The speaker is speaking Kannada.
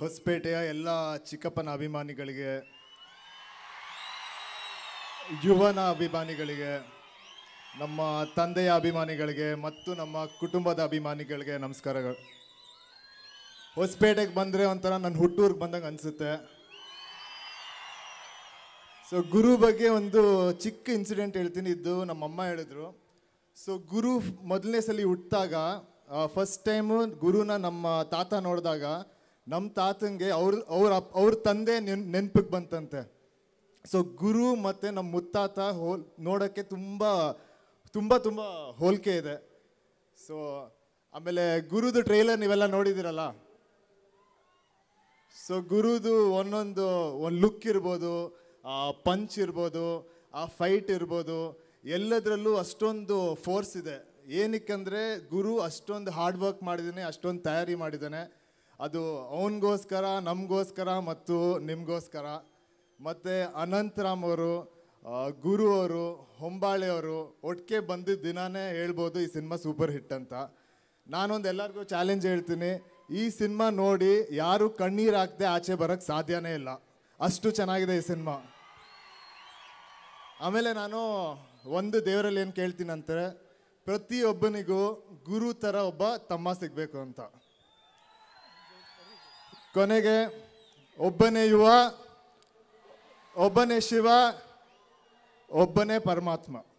ಹೊಸಪೇಟೆಯ ಎಲ್ಲ ಚಿಕ್ಕಪ್ಪನ ಅಭಿಮಾನಿಗಳಿಗೆ ಯುವನ ಅಭಿಮಾನಿಗಳಿಗೆ ನಮ್ಮ ತಂದೆಯ ಅಭಿಮಾನಿಗಳಿಗೆ ಮತ್ತು ನಮ್ಮ ಕುಟುಂಬದ ಅಭಿಮಾನಿಗಳಿಗೆ ನಮಸ್ಕಾರಗಳು ಹೊಸಪೇಟೆಗೆ ಬಂದರೆ ಒಂಥರ ನನ್ನ ಹುಟ್ಟೂರ್ಗೆ ಬಂದಂಗೆ ಅನಿಸುತ್ತೆ ಸೊ ಗುರು ಬಗ್ಗೆ ಒಂದು ಚಿಕ್ಕ ಇನ್ಸಿಡೆಂಟ್ ಹೇಳ್ತೀನಿ ಇದ್ದು ನಮ್ಮಮ್ಮ ಹೇಳಿದ್ರು ಸೊ ಗುರು ಮೊದಲನೇ ಸಲ ಹುಟ್ಟಿದಾಗ ಫಸ್ಟ್ ಟೈಮು ಗುರುನ ನಮ್ಮ ತಾತ ನೋಡಿದಾಗ ನಮ್ಮ ತಾತನಿಗೆ ಅವ್ರ ಅವ್ರ ಅವ್ರ ತಂದೆ ನೆನ್ ನೆನಪಿಗೆ ಬಂತಂತೆ ಸೊ ಗುರು ಮತ್ತು ನಮ್ಮ ಮುತ್ತಾತ ಹೋಲ್ ನೋಡೋಕ್ಕೆ ತುಂಬ ತುಂಬ ತುಂಬ ಹೋಲಿಕೆ ಇದೆ ಸೊ ಆಮೇಲೆ ಗುರುದು ಟ್ರೈಲರ್ ನೀವೆಲ್ಲ ನೋಡಿದ್ದೀರಲ್ಲ ಸೊ ಗುರುದು ಒಂದೊಂದು ಒಂದು ಲುಕ್ ಇರ್ಬೋದು ಆ ಪಂಚ್ ಇರ್ಬೋದು ಆ ಫೈಟ್ ಇರ್ಬೋದು ಎಲ್ಲದರಲ್ಲೂ ಅಷ್ಟೊಂದು ಫೋರ್ಸ್ ಇದೆ ಏನಕ್ಕೆ ಅಂದರೆ ಗುರು ಅಷ್ಟೊಂದು ಹಾರ್ಡ್ ವರ್ಕ್ ಮಾಡಿದ್ದಾನೆ ಅಷ್ಟೊಂದು ತಯಾರಿ ಮಾಡಿದ್ದಾನೆ ಅದು ಅವನಿಗೋಸ್ಕರ ನಮಗೋಸ್ಕರ ಮತ್ತು ನಿಮಗೋಸ್ಕರ ಮತ್ತು ಅನಂತರಾಮ್ ಅವರು ಗುರು ಅವರು ಹೊಂಬಾಳೆ ಅವರು ಒಟ್ಟಿಗೆ ಬಂದಿದ್ದ ದಿನನೇ ಹೇಳ್ಬೋದು ಈ ಸಿನಿಮಾ ಸೂಪರ್ ಹಿಟ್ ಅಂತ ನಾನೊಂದು ಎಲ್ಲರಿಗೂ ಚಾಲೆಂಜ್ ಹೇಳ್ತೀನಿ ಈ ಸಿನಿಮಾ ನೋಡಿ ಯಾರು ಕಣ್ಣೀರು ಹಾಕದೆ ಆಚೆ ಬರೋಕ್ಕೆ ಸಾಧ್ಯನೇ ಇಲ್ಲ ಅಷ್ಟು ಚೆನ್ನಾಗಿದೆ ಈ ಸಿನಿಮಾ ಆಮೇಲೆ ನಾನು ಒಂದು ದೇವರಲ್ಲಿ ಏನು ಕೇಳ್ತೀನಂತೆ ಪ್ರತಿಯೊಬ್ಬನಿಗೂ ಗುರು ಥರ ಒಬ್ಬ ತಮ್ಮ ಸಿಗಬೇಕು ಅಂತ ಕೊನೆಗೆ ಒಬ್ಬನೇ ಯುವ ಒಬ್ಬನೇ ಶಿವ ಒಬ್ಬನೇ ಪರಮಾತ್ಮ